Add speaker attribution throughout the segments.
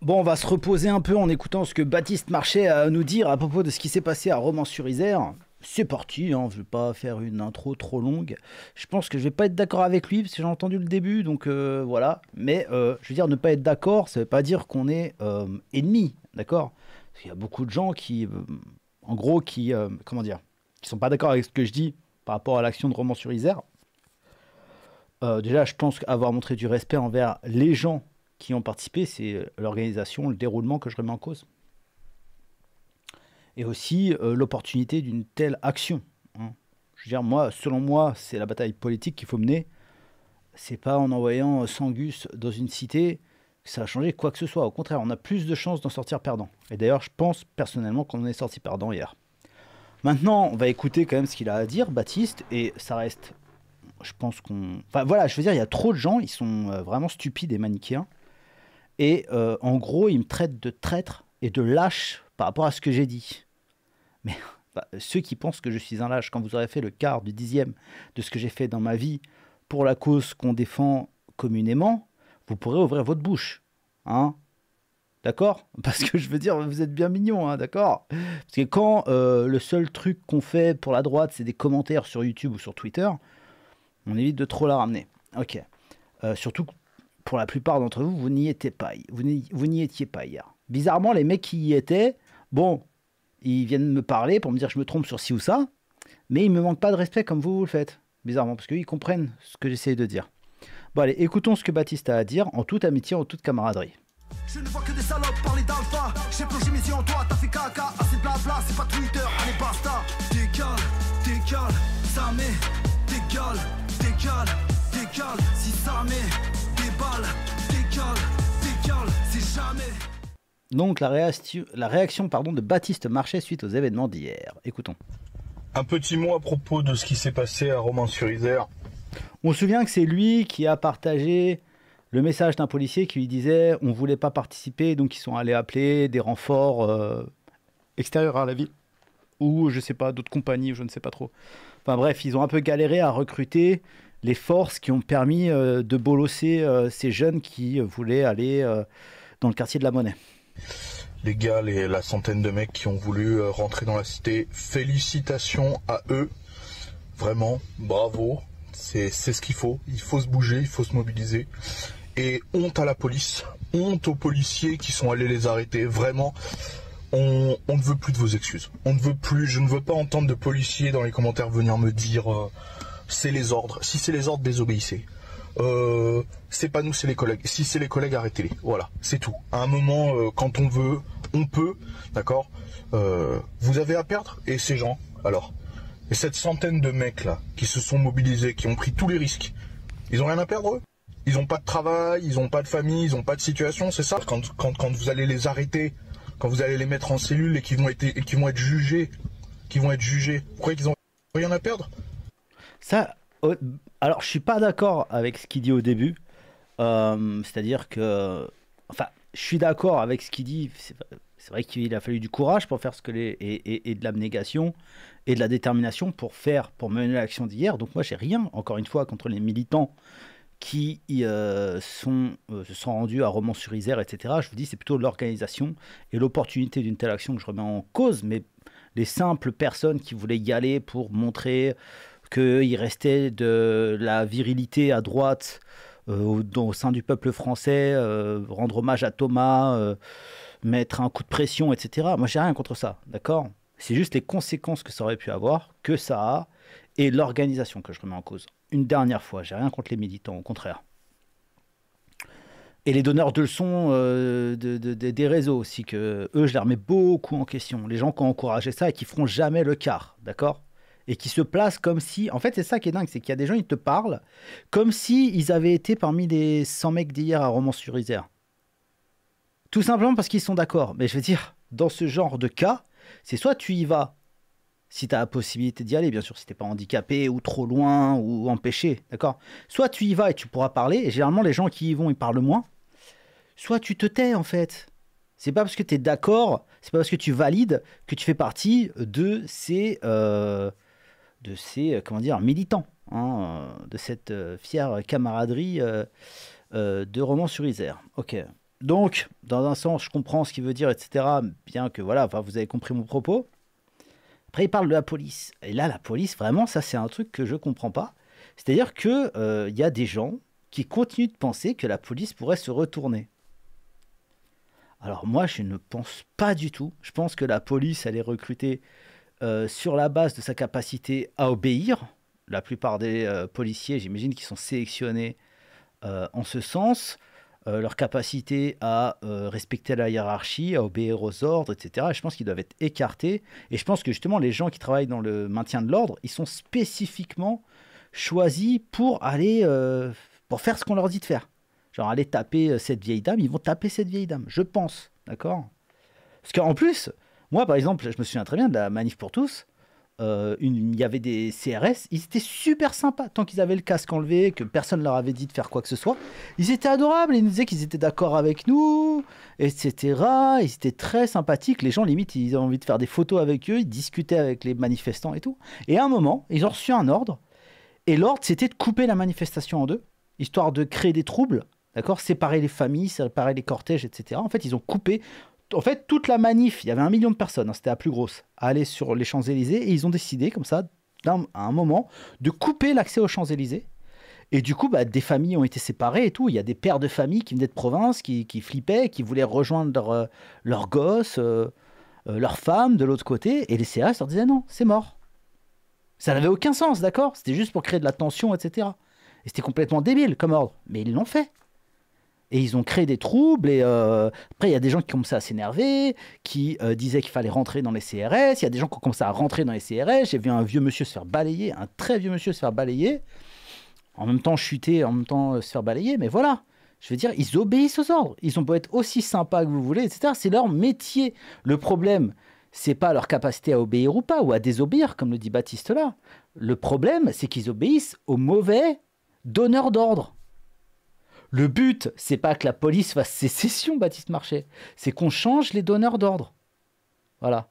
Speaker 1: Bon, on va se reposer un peu en écoutant ce que Baptiste Marchais a à nous dire à propos de ce qui s'est passé à Romans-sur-Isère. C'est parti, hein, je vais pas faire une intro trop longue. Je pense que je vais pas être d'accord avec lui parce que j'ai entendu le début, donc euh, voilà. Mais euh, je veux dire, ne pas être d'accord, ça veut pas dire qu'on est ennemis, euh, ennemi, d'accord Parce qu'il y a beaucoup de gens qui, en gros, qui, comment dire, qui sont pas d'accord avec ce que je dis par rapport à l'action de Romans-sur-Isère. déjà, je pense avoir montré du respect envers les gens qui ont participé, c'est euh, l'organisation, le déroulement que je remets en cause. Et aussi euh, l'opportunité d'une telle action. Hein. Je veux dire, moi, selon moi, c'est la bataille politique qu'il faut mener. C'est pas en envoyant euh, Sangus dans une cité que ça a changé quoi que ce soit. Au contraire, on a plus de chances d'en sortir perdant. Et d'ailleurs, je pense personnellement qu'on en est sorti perdant hier. Maintenant, on va écouter quand même ce qu'il a à dire, Baptiste, et ça reste. Je pense qu'on. Enfin voilà, je veux dire, il y a trop de gens, ils sont vraiment stupides et manichéens. Et euh, en gros, il me traite de traître et de lâche par rapport à ce que j'ai dit. Mais bah, ceux qui pensent que je suis un lâche, quand vous aurez fait le quart du dixième de ce que j'ai fait dans ma vie pour la cause qu'on défend communément, vous pourrez ouvrir votre bouche. Hein D'accord Parce que je veux dire, vous êtes bien mignon, hein, d'accord Parce que quand euh, le seul truc qu'on fait pour la droite, c'est des commentaires sur YouTube ou sur Twitter, on évite de trop la ramener. Ok. Euh, surtout pour la plupart d'entre vous, vous n'y étiez pas. Vous n'y étiez pas hier. Bizarrement, les mecs qui y étaient, bon, ils viennent me parler pour me dire que je me trompe sur ci ou ça, mais ils me manquent pas de respect comme vous, vous le faites. Bizarrement, parce qu'ils comprennent ce que j'essaie de dire. Bon allez, écoutons ce que Baptiste a à dire en toute amitié, en toute camaraderie. Je ne vois que des salopes parler d'alpha. J'ai en toi, fait blabla, c'est pas Twitter,
Speaker 2: ça met
Speaker 1: Donc la, réaction, la réaction pardon, de Baptiste Marchais suite aux événements d'hier. Écoutons. Un petit mot à propos de ce qui s'est passé à Romans-sur-Isère. On se souvient que c'est lui qui a partagé le message d'un policier qui lui disait on voulait pas participer, donc ils sont allés appeler des renforts euh, extérieurs à la ville ou je sais pas d'autres compagnies, je ne sais pas trop. Enfin bref, ils ont un peu galéré à recruter les forces qui ont permis euh, de bolosser euh, ces jeunes qui voulaient aller dans le quartier de la Monnaie
Speaker 2: les gars, et la centaine de mecs qui ont voulu euh, rentrer dans la cité. Félicitations à eux. Vraiment, bravo. C'est ce qu'il faut. Il faut se bouger, il faut se mobiliser. Et honte à la police, honte aux policiers qui sont allés les arrêter. Vraiment, on, ne veut plus de vos excuses. On ne veut plus, je ne veux pas entendre de policiers dans les commentaires venir me dire euh, c'est les ordres. Si c'est les ordres, désobéissez. Euh, c'est pas nous, c'est les collègues. Si c'est les collègues, arrêtez-les. Voilà, c'est tout. À un moment, euh, quand on veut, on peut, d'accord euh, Vous avez à perdre et ces gens, alors, et cette centaine de mecs là, qui se sont mobilisés, qui ont pris tous les risques, ils ont rien à perdre eux Ils n'ont pas de travail, ils n'ont pas de famille, ils n'ont pas de situation, c'est ça quand, quand, quand, vous allez les arrêter, quand vous allez les mettre en cellule et qu'ils vont, être, vont être jugés, qui vont être jugés, vous croyez qu'ils ont rien à perdre
Speaker 1: Ça, alors, je suis pas d'accord avec ce qu'il dit au début. Euh, c'est-à-dire que. Enfin, je suis d'accord avec ce qu'il dit. C'est vrai qu'il a fallu du courage pour faire ce que les. et, et, et de l'abnégation et de la détermination pour faire, pour mener l'action d'hier. Donc, moi, j'ai rien, encore une fois, contre les militants qui euh, sont, euh, se sont rendus à Romans-sur-Isère, etc. Je vous dis, c'est plutôt l'organisation et l'opportunité d'une telle action que je remets en cause, mais les simples personnes qui voulaient y aller pour montrer qu'il restait de la virilité à droite euh, au, sein du peuple français, euh, rendre hommage à Thomas, euh, mettre un coup de pression, etc. Moi, j'ai rien contre ça, d'accord C'est juste les conséquences que ça aurait pu avoir, que ça a, et l'organisation que je remets en cause. Une dernière fois, j'ai rien contre les militants, au contraire. Et les donneurs de leçons des réseaux aussi, que eux, je les remets beaucoup en question. Les gens qui ont encouragé ça et qui feront jamais le quart, d'accord et qui se placent comme si. En fait, c'est ça qui est dingue, c'est qu'il y a des gens, ils te parlent comme si ils avaient été parmi les 100 mecs d'hier à Romans-sur-Isère. Tout simplement parce qu'ils sont d'accord. Mais je veux dire, dans ce genre de cas, c'est soit tu y vas, si tu as la possibilité d'y aller, bien sûr, si tu n'es pas handicapé ou trop loin ou empêché, d'accord Soit tu y vas et tu pourras parler, et généralement les gens qui y vont, ils parlent moins. Soit tu te tais en fait. C'est pas parce que tu es d'accord, c'est pas parce que tu valides que tu fais partie de ces. Euh, de ces euh, comment dire, militants, hein, euh, de cette euh, fière camaraderie de Romans-sur-Isère. Ok. Donc, dans un sens, je comprends ce qu'il veut dire, etc. Bien que, voilà, vous avez compris mon propos. Après, il parle de la police. Et là, la police, vraiment, ça, c'est un truc que je comprends pas. C'est-à-dire que il y a des gens qui continuent de penser que la police pourrait se retourner. Alors moi, je ne pense pas du tout. Je pense que la police, elle est recrutée euh, sur la base de sa capacité à obéir. La plupart des euh, policiers, j'imagine, qui sont sélectionnés euh, en ce sens, leur capacité à respecter la hiérarchie, à obéir aux ordres, etc. Je pense qu'ils doivent être écartés. Et je pense que justement, les gens qui travaillent dans le maintien de l'ordre, ils sont spécifiquement choisis pour aller, pour faire ce qu'on leur dit de faire. Genre aller taper cette vieille dame, ils vont taper cette vieille dame, je pense, d'accord Parce qu'en plus, moi, par exemple, je me souviens très bien de la manif pour tous. Euh, il y avait des CRS, ils étaient super sympas. Tant qu'ils avaient le casque enlevé, que personne leur avait dit de faire quoi que ce soit, ils étaient adorables. Ils nous disaient qu'ils étaient d'accord avec nous, etc. Ils étaient très sympathiques. Les gens, limite, ils avaient envie de faire des photos avec eux, ils discutaient avec les manifestants et tout. Et à un moment, ils ont reçu un ordre. Et l'ordre, c'était de couper la manifestation en deux, histoire de créer des troubles, d'accord Séparer les familles, séparer les cortèges, etc. En fait, ils ont coupé en fait, toute la manif, il y avait un million de personnes, hein, c'était la plus grosse, à aller sur les Champs-Élysées, et ils ont décidé, comme ça, à un moment, de couper l'accès aux Champs-Élysées. Et du coup, bah, des familles ont été séparées et tout. Il y a des pères de famille qui venaient de province, qui, qui flippaient, qui voulaient rejoindre leurs euh, gosses, euh, euh, leurs femmes de l'autre côté, et les CRS leur disaient non, c'est mort. Ça n'avait aucun sens, d'accord C'était juste pour créer de la tension, etc. Et c'était complètement débile comme ordre, mais ils l'ont fait. Et ils ont créé des troubles. Et euh, après, il y a des gens qui commençaient à s'énerver, qui euh, disaient qu'il fallait rentrer dans les CRS. Il y a des gens qui ont commencé à rentrer dans les CRS. J'ai vu un vieux monsieur se faire balayer, un très vieux monsieur se faire balayer. En même temps, chuter, en même temps, euh, se faire balayer. Mais voilà. Je veux dire, ils obéissent aux ordres. Ils ont beau être aussi sympas que vous voulez, etc. C'est leur métier. Le problème, c'est pas leur capacité à obéir ou pas, ou à désobéir, comme le dit Baptiste là. Le problème, c'est qu'ils obéissent aux mauvais donneurs d'ordre. Le but, c'est pas que la police fasse sécession, Baptiste Marchais. C'est qu'on change les donneurs d'ordre. Voilà.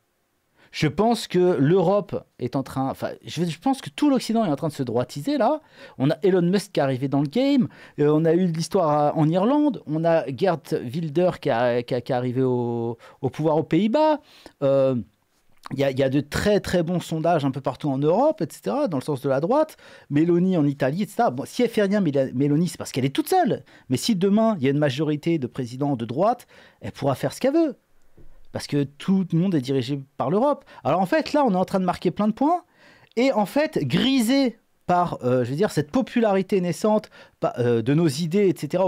Speaker 1: Je pense que l'Europe est en train. Enfin, je, pense que tout l'Occident est en train de se droitiser là. On a Elon Musk qui est arrivé dans le game. Euh, on a eu l'histoire en Irlande. On a Gerd Wilder qui, est arrivé au, au pouvoir aux Pays-Bas. Euh, il y, a, de très très bons sondages un peu partout en Europe, etc., dans le sens de la droite. Mélanie en Italie, etc. si elle fait rien, Mélanie, c'est parce qu'elle est toute seule. Mais si demain, il y a une majorité de présidents de droite, elle pourra faire ce qu'elle veut. Parce que tout le monde est dirigé par l'Europe. Alors en fait, là, on est en train de marquer plein de points. Et en fait, grisé par, euh, je veux dire, cette popularité naissante euh, de nos idées, etc.,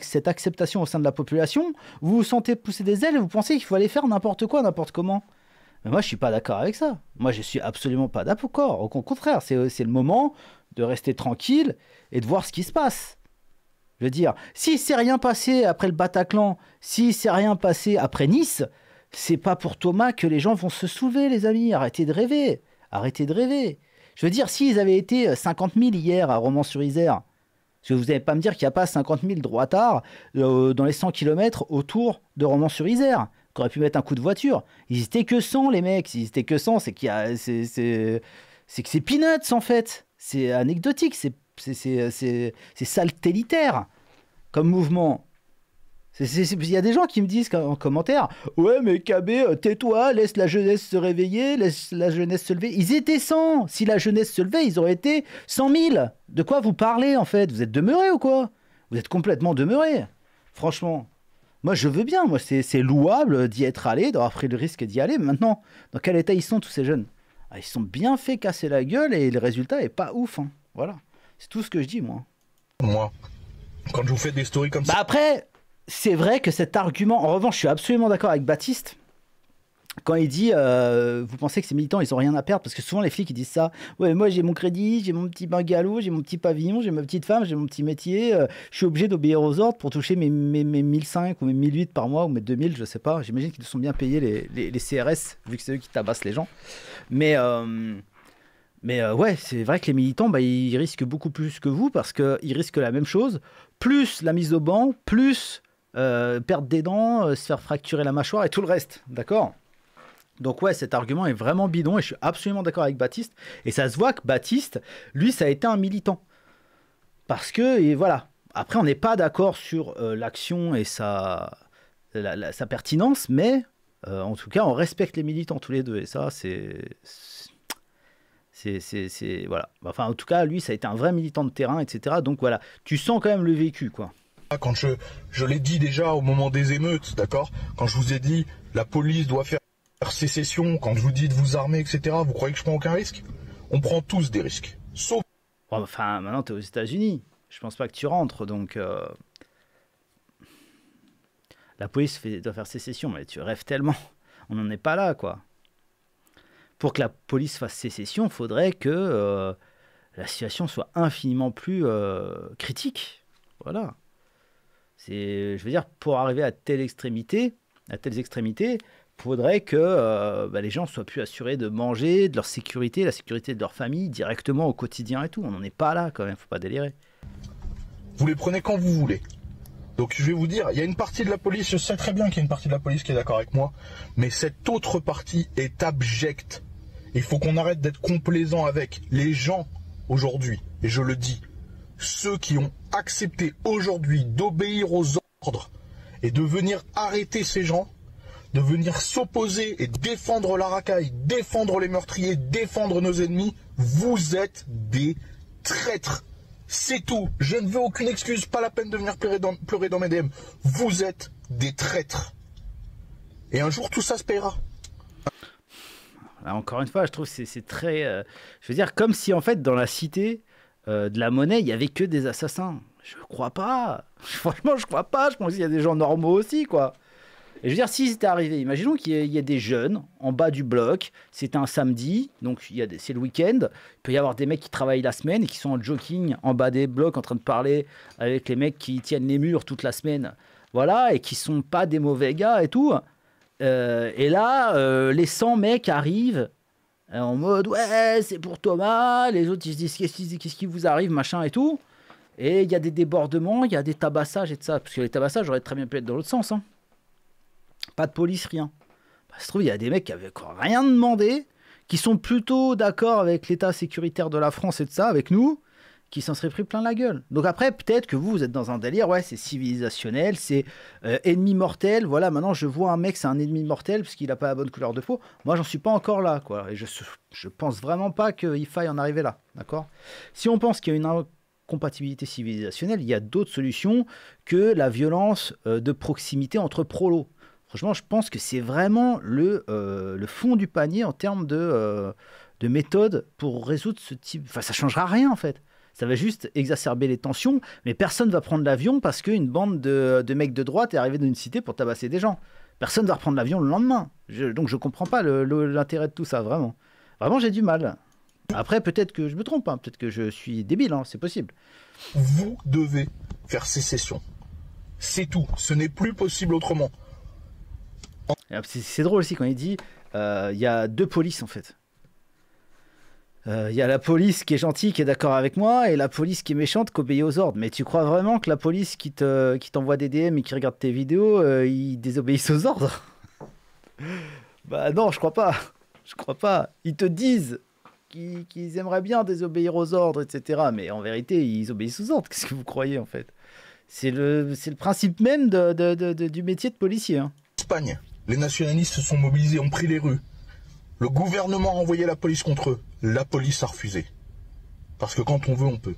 Speaker 1: cette acceptation au sein de la population, vous vous sentez pousser des ailes et vous pensez qu'il faut aller faire n'importe quoi, n'importe comment moi, je suis pas d'accord avec ça. Moi, je ne suis absolument pas d'accord. Au contraire, euh, c'est le moment de rester tranquille et de voir ce qui se passe. Je veux dire, si c'est rien passé après le Bataclan, si c'est rien passé après Nice, c'est pas pour Thomas que les gens vont se soulever, les amis. Arrêtez de rêver. Arrêtez de rêver. Je veux dire, s'ils avaient été 50 euh, 000 hier à Romans-sur-Isère, vous n'allez pas me dire qu'il n'y a pas 50 000 tard dans les 100 km autour de Romans-sur-Isère aurait pu mettre un coup de voiture. Ils étaient que 100, les mecs. Ils étaient que 100. C'est qu'il c'est, que c'est peanuts, en fait. C'est anecdotique. C'est, c'est, saltélitaire comme mouvement. Il y a des gens qui me disent en commentaire Ouais, mais KB, euh, tais-toi, laisse la jeunesse se réveiller, laisse la jeunesse se lever. Ils étaient 100. Si la jeunesse se levait, ils auraient été 100 000. De quoi vous parlez, en fait Vous êtes demeuré ou quoi Vous êtes complètement demeuré. Franchement. Moi, je veux bien. Moi, c'est louable d'y être allé, d'avoir pris le risque d'y aller. maintenant, dans quel état ils sont tous ces jeunes ah, Ils sont bien fait casser la gueule et le résultat est pas ouf. Hein. Voilà. C'est tout ce que je dis, moi.
Speaker 2: Moi, quand je vous fais des stories comme bah, ça. après,
Speaker 1: c'est vrai que cet argument. En revanche, je suis absolument d'accord avec Baptiste quand il dit euh, vous pensez que ces militants ils ont rien à perdre parce que souvent les flics ils disent ça ouais moi j'ai mon crédit j'ai mon petit bungalow j'ai mon petit pavillon j'ai ma petite femme j'ai mon petit métier euh, je suis obligé d'obéir aux ordres pour toucher mes, mes, mes 1005 ou mes 1008 par mois ou mes 2000 je sais pas j'imagine qu'ils sont bien payés les, les, CRS vu que c'est eux qui tabassent les gens mais euh, mais ouais c'est vrai que les militants bah, ils risquent beaucoup plus que vous parce qu'ils risquent la même chose plus la mise au banc plus perdre des dents se faire fracturer la mâchoire et tout le reste d'accord donc ouais, cet argument est vraiment bidon et je suis absolument d'accord avec Baptiste. Et ça se voit que Baptiste, lui, ça a été un militant. Parce que, et voilà, après on n'est pas d'accord sur euh, l'action et sa, sa pertinence, mais euh, en tout cas on respecte les militants tous les deux. Et ça, c'est... C'est... Voilà. Enfin, en tout cas, lui, ça a été un vrai militant de terrain, etc. Donc voilà, tu sens quand même le vécu, quoi. Quand je, je l'ai dit déjà au moment des émeutes,
Speaker 2: d'accord Quand je vous ai dit, la police doit faire sécession, quand je vous dis de vous armer, etc., vous croyez que je prends aucun risque On prend tous des risques.
Speaker 1: Sauf. Enfin, maintenant, es aux États-Unis. Je pense pas que tu rentres, donc. Euh, la police doit faire sécession, mais tu rêves tellement. On n'en est pas là, quoi. Pour que la police fasse sécession, il faudrait que euh, la situation soit infiniment plus euh, critique. Voilà. C'est, je veux dire, pour arriver à telle extrémité, à telles extrémités, faudrait que euh, bah, les gens soient plus assurés de manger, de leur sécurité, la sécurité de leur famille directement au quotidien et tout. On n'en est pas là quand même, faut pas délirer.
Speaker 2: Vous les prenez quand vous voulez. Donc je vais vous dire, il y a une partie de la police, je sais très bien qu'il y a une partie de la police qui est d'accord avec moi, mais cette autre partie est abjecte. Il faut qu'on arrête d'être complaisant avec les gens aujourd'hui, et je le dis, ceux qui ont accepté aujourd'hui d'obéir aux ordres et de venir arrêter ces gens de venir s'opposer et défendre la racaille, défendre les meurtriers, défendre nos ennemis, vous êtes des traîtres. C'est tout. Je ne veux aucune excuse, pas la peine de venir pleurer dans, pleurer mes DM. Vous êtes des traîtres. Et un jour, tout ça se paiera
Speaker 1: encore une fois, je trouve que c'est très. Euh, je veux dire, comme si en fait, dans la cité euh, de la monnaie, il y avait que des assassins. Je crois pas. Franchement, je crois pas. Je pense qu'il y a des gens normaux aussi, quoi. Et je veux dire, si c'était arrivé, imaginons qu'il y, ait des jeunes en bas du bloc, c'est un samedi, donc il c'est le week-end, il peut y avoir des mecs qui travaillent la semaine et qui sont en joking en bas des blocs en train de parler avec les mecs qui tiennent les murs toute la semaine, voilà, et qui sont pas des mauvais gars et tout. Euh, et là, euh, les 100 mecs arrivent euh, en mode ouais, c'est pour Thomas, les autres ils se disent qu'est-ce qui vous arrive, machin et tout. Et il y a des débordements, il y a des tabassages et tout ça, parce que les tabassages auraient très bien pu être dans l'autre sens. Hein. Pas de police, rien. Bah, se trouve, il y a des mecs qui n'avaient rien demandé, qui sont plutôt d'accord avec l'état sécuritaire de la France et de ça, avec nous, qui s'en seraient pris plein la gueule. Donc après, peut-être que vous, vous êtes dans un délire, ouais, c'est civilisationnel, c'est euh, ennemi mortel, voilà, maintenant je vois un mec, c'est un ennemi mortel, parce qu'il n'a pas la bonne couleur de peau. Moi, j'en suis pas encore là, quoi. Et je, pense vraiment pas qu'il faille en arriver là, d'accord Si on pense qu'il y a une incompatibilité civilisationnelle, il y a d'autres solutions que la violence euh, de proximité entre prolos. Franchement, je pense que c'est vraiment le, euh, fond du panier en termes euh, de, méthode pour résoudre ce type. Enfin, ça changera rien en fait. Ça va juste exacerber les tensions, mais personne va prendre l'avion parce qu'une bande de, mecs de droite est arrivée dans une cité pour tabasser des gens. Personne ne va reprendre l'avion le lendemain. donc je ne comprends pas l'intérêt de tout ça, vraiment. Vraiment, j'ai du mal. Après, peut-être que je me trompe, hein. peut-être que je suis débile, hein. c'est possible. Vous devez faire sécession. C'est tout. Ce n'est plus possible autrement. C'est drôle aussi quand il dit euh, il y a deux polices en fait. Euh, il y a la police qui est gentille, qui est d'accord avec moi, et la police qui est méchante, qui obéit aux ordres. Mais tu crois vraiment que la police qui t'envoie te, qui des DM et qui regarde tes vidéos, euh, ils désobéissent aux ordres Bah non, je crois pas. Je crois pas. Ils te disent qu'ils aimeraient bien désobéir aux ordres, etc. Mais en vérité, ils obéissent aux ordres. Qu'est-ce que vous croyez en fait C'est le, le, principe même de, du métier de policier. Hein.
Speaker 2: Espagne. Les nationalistes se sont mobilisés, ont pris les rues. Le gouvernement a envoyé la police contre eux. La police a refusé. Parce que quand on veut, on peut.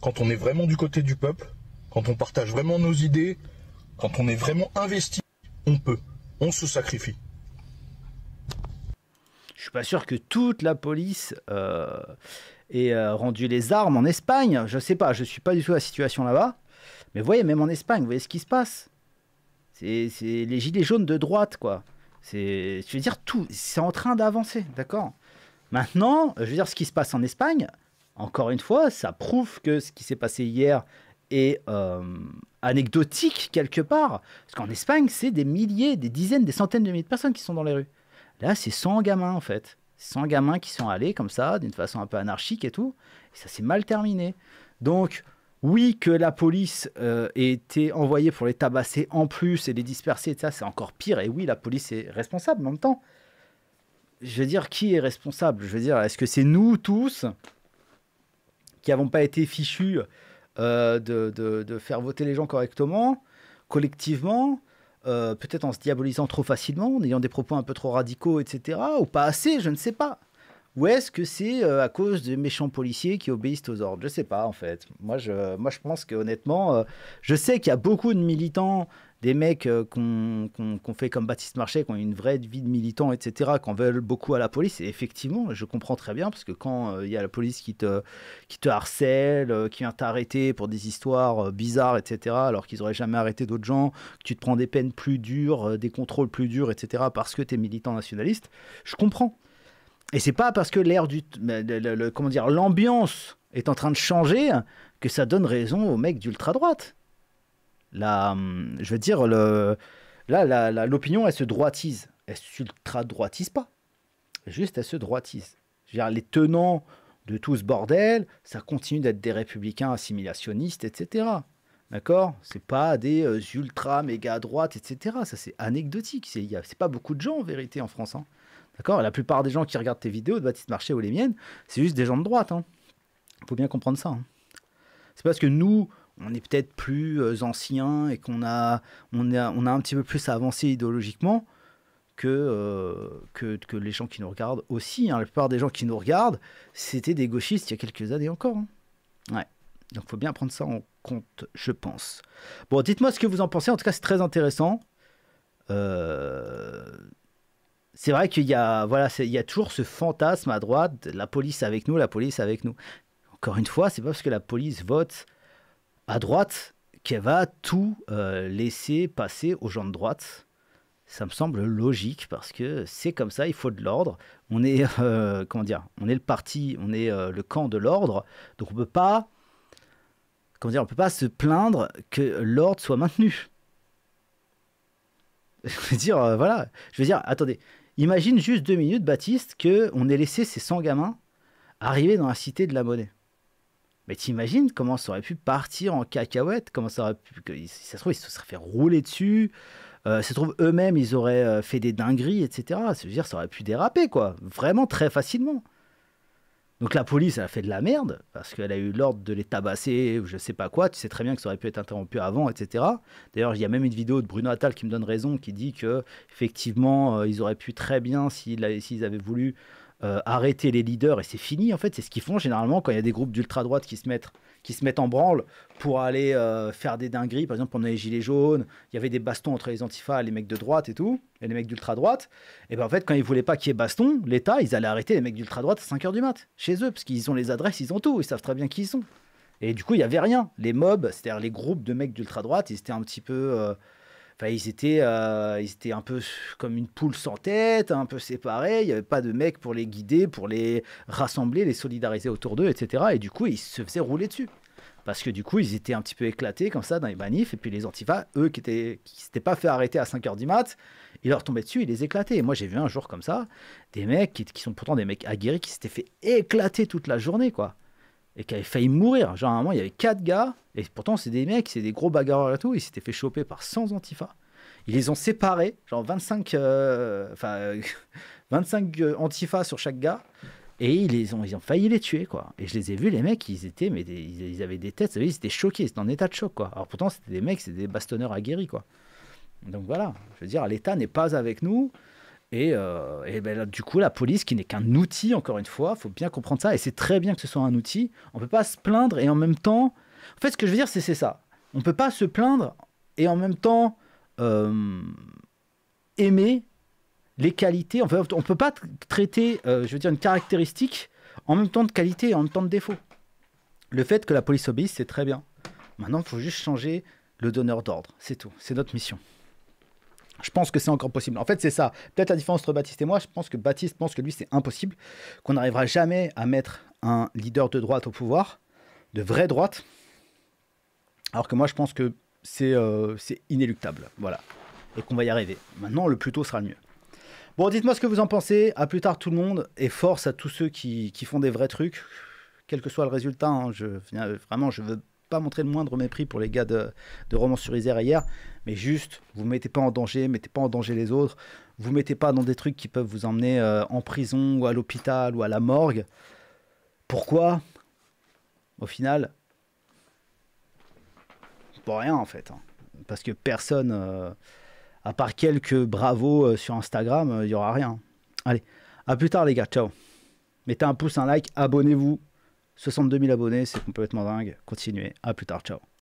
Speaker 2: Quand on est vraiment du côté du peuple, quand on partage vraiment nos idées, quand on est vraiment investi, on peut. On se sacrifie.
Speaker 1: Je suis pas sûr que toute la police euh, ait euh, rendu les armes en Espagne. Je sais pas, je suis pas du tout à la situation là-bas. Mais voyez, même en Espagne, vous voyez ce qui se passe. C'est les gilets jaunes de droite, quoi. C'est, je veux dire, tout, c'est en train d'avancer, d'accord Maintenant, je veux dire, ce qui se passe en Espagne, encore une fois, ça prouve que ce qui s'est passé hier est euh, anecdotique quelque part. Parce qu'en Espagne, c'est des milliers, des dizaines, des centaines de milliers de personnes qui sont dans les rues. Là, c'est 100 gamins, en fait. 100 gamins qui sont allés comme ça, d'une façon un peu anarchique et tout. Et ça s'est mal terminé. Donc, oui, que la police euh, ait été envoyée pour les tabasser en plus et les disperser, ça, c'est encore pire. Et oui, la police est responsable en même temps. Je veux dire, qui est responsable Je veux dire, est-ce que c'est nous tous qui n'avons pas été fichus euh, de, faire voter les gens correctement, collectivement euh, peut-être en se diabolisant trop facilement, en ayant des propos un peu trop radicaux, etc., ou pas assez, je ne sais pas. Ou est-ce que c'est euh, à cause des méchants policiers qui obéissent aux ordres Je sais pas en fait. Moi je, moi, je pense que honnêtement, euh, je sais qu'il y a beaucoup de militants, des mecs euh, qu'on fait comme Baptiste Marchais, qui ont une vraie vie de militant, etc., qu'on veulent beaucoup à la police. Et effectivement, je comprends très bien parce que quand il y a la police qui te, qui te harcèle, qui vient t'arrêter pour des histoires bizarres, etc., alors qu'ils n'auraient jamais arrêté d'autres gens, que tu te prends des peines plus dures, des contrôles plus durs, etc., parce que tu es militant nationaliste, je comprends. Et c'est pas parce que l'air du. comment dire L'ambiance est en train de changer que ça donne raison aux mecs d'ultra-droite. Là, hum, je veux dire, le, là, l'opinion, elle se droitise. Elle s'ultra-droitise pas. Juste, elle se droitise. Je les tenants de tout ce bordel, ça continue d'être des républicains assimilationnistes, etc. D'accord C'est pas des euh, ultra méga droites, etc. Ça, c'est anecdotique. C'est, y c'est pas beaucoup de gens, en vérité, en France. Hein. D'accord La plupart des gens qui regardent tes vidéos de Baptiste Marché ou les miennes, c'est juste des gens de droite. Il hein. faut bien comprendre ça. Hein. C'est parce que nous, on est peut-être plus euh, anciens et qu'on a on, a, on a un petit peu plus avancé idéologiquement que, euh, que, les gens qui nous regardent aussi. Hein. La plupart des gens qui nous regardent, c'était des gauchistes il y a quelques années encore. Hein. Ouais. Donc faut bien prendre ça en compte, je pense. Bon, dites-moi ce que vous en pensez. En tout cas, c'est très intéressant. Euh, c'est vrai qu'il y a voilà, il y toujours ce fantasme à droite, la police avec nous, la police avec nous. Encore une fois, c'est pas parce que la police vote à droite qu'elle va tout euh, laisser passer aux gens de droite. Ça me semble logique parce que c'est comme ça, il faut de l'ordre. On est euh, on est le parti, on est euh, le camp de l'ordre, donc on peut pas comment dire, on peut pas se plaindre que l'ordre soit maintenu. je veux dire, euh, voilà. Je veux dire, attendez, imagine juste deux minutes, Baptiste, qu'on ait laissé ces 100 gamins arriver dans la cité de la monnaie. Mais t'imagines comment ça aurait pu partir en cacahuète, comment ça aurait pu. Si ça se trouve, ils se seraient fait rouler dessus. Euh, se trouve, eux-mêmes, ils auraient euh, fait des dingueries, etc. dire ça aurait pu déraper, quoi. Vraiment très facilement. Donc la police, elle a fait de la merde, parce qu'elle a eu l'ordre de les tabasser, ou je sais pas quoi, tu sais très bien que ça aurait pu être interrompu avant, etc. D'ailleurs, il y a même une vidéo de Bruno Attal qui me donne raison, qui dit que effectivement, euh, ils auraient pu très bien, s'ils avaient voulu, euh, arrêter les leaders et c'est fini en fait. C'est ce qu'ils font généralement quand il y a des groupes d'ultra-droite qui se mettent qui se mettent en branle pour aller euh, faire des dingueries. Par exemple, on a les gilets jaunes, il y avait des bastons entre les antifas, les mecs de droite et tout, et les mecs d'ultra-droite. Et ben en fait, quand ils voulaient pas qu'il y ait baston, l'État, ils allaient arrêter les mecs d'ultra-droite à 5h du mat, chez eux, parce qu'ils ont les adresses, ils ont tout, ils savent très bien qui ils sont. Et du coup, il y avait rien. Les mobs, c'est-à-dire les groupes de mecs d'ultra-droite, ils étaient un petit peu... Euh, Enfin, ils étaient, euh, ils étaient un peu comme une poule sans tête, un peu séparés. Il n'y avait pas de mec pour les guider, pour les rassembler, les solidariser autour d'eux, etc. Et du coup, ils se faisaient rouler dessus. Parce que du coup, ils étaient un petit peu éclatés comme ça dans les manifs. Et puis les antifas, eux, qui étaient, s'étaient pas fait arrêter à 5h du mat, ils leur tombaient dessus, ils les éclataient. Et moi, j'ai vu un jour comme ça, des mecs qui, sont pourtant des mecs aguerris qui s'étaient fait éclater toute la journée, quoi et qui avait failli mourir. Genre, à un moment, il y avait quatre gars, et pourtant, c'est des mecs, c'est des gros bagarreurs et tout. Ils s'étaient fait choper par 100 antifas. Ils les ont séparés, genre 25, euh, enfin, 25 euh, antifas sur chaque gars. Et ils, les ont, ils ont failli les tuer, quoi. Et je les ai vus, les mecs, ils étaient, mais ils, avaient des têtes, vous savez, ils étaient choqués, ils étaient en état de choc, quoi. Alors pourtant, c'était des mecs, c'était des bastonneurs aguerris, quoi. Donc voilà, je veux dire, l'État n'est pas avec nous. Et, euh, ben du coup, la police, qui n'est qu'un outil, encore une fois, faut bien comprendre ça, et c'est très bien que ce soit un outil, on ne peut pas se plaindre et en même temps... En fait, ce que je veux dire, c'est ça. On ne peut pas se plaindre et en même temps euh, aimer les qualités. on ne peut pas traiter, euh, je veux dire, une caractéristique en même temps de qualité et en même temps de défaut. Le fait que la police obéisse, c'est très bien. Maintenant, il faut juste changer le donneur d'ordre. C'est tout. C'est notre mission. Je pense que c'est encore possible. En fait, c'est ça. Peut-être la différence entre Baptiste et moi, je pense que Baptiste pense que lui, c'est impossible, qu'on n'arrivera jamais à mettre un leader de droite au pouvoir, de vraie droite, alors que moi, je pense que c'est euh, inéluctable. Voilà. Et qu'on va y arriver. Maintenant, le plus tôt sera le mieux. Bon, dites-moi ce que vous en pensez. À plus tard, tout le monde. Et force à tous ceux qui, font des vrais trucs. Quel que soit le résultat, hein, je, vraiment, je veux montrer le moindre mépris pour les gars de, de Romans-sur-Isère hier, mais juste, vous mettez pas en danger, mettez pas en danger les autres, vous mettez pas dans des trucs qui peuvent vous emmener euh, en prison ou à l'hôpital ou à la morgue. Pourquoi Au final, pour rien en fait. Hein. Parce que personne, euh, à part quelques bravo euh, sur Instagram, il y aura rien. Allez, à plus tard les gars, ciao. Mettez un pouce, un like, abonnez-vous. 62 000 abonnés, c'est complètement dingue. Continuez. À plus tard. Ciao.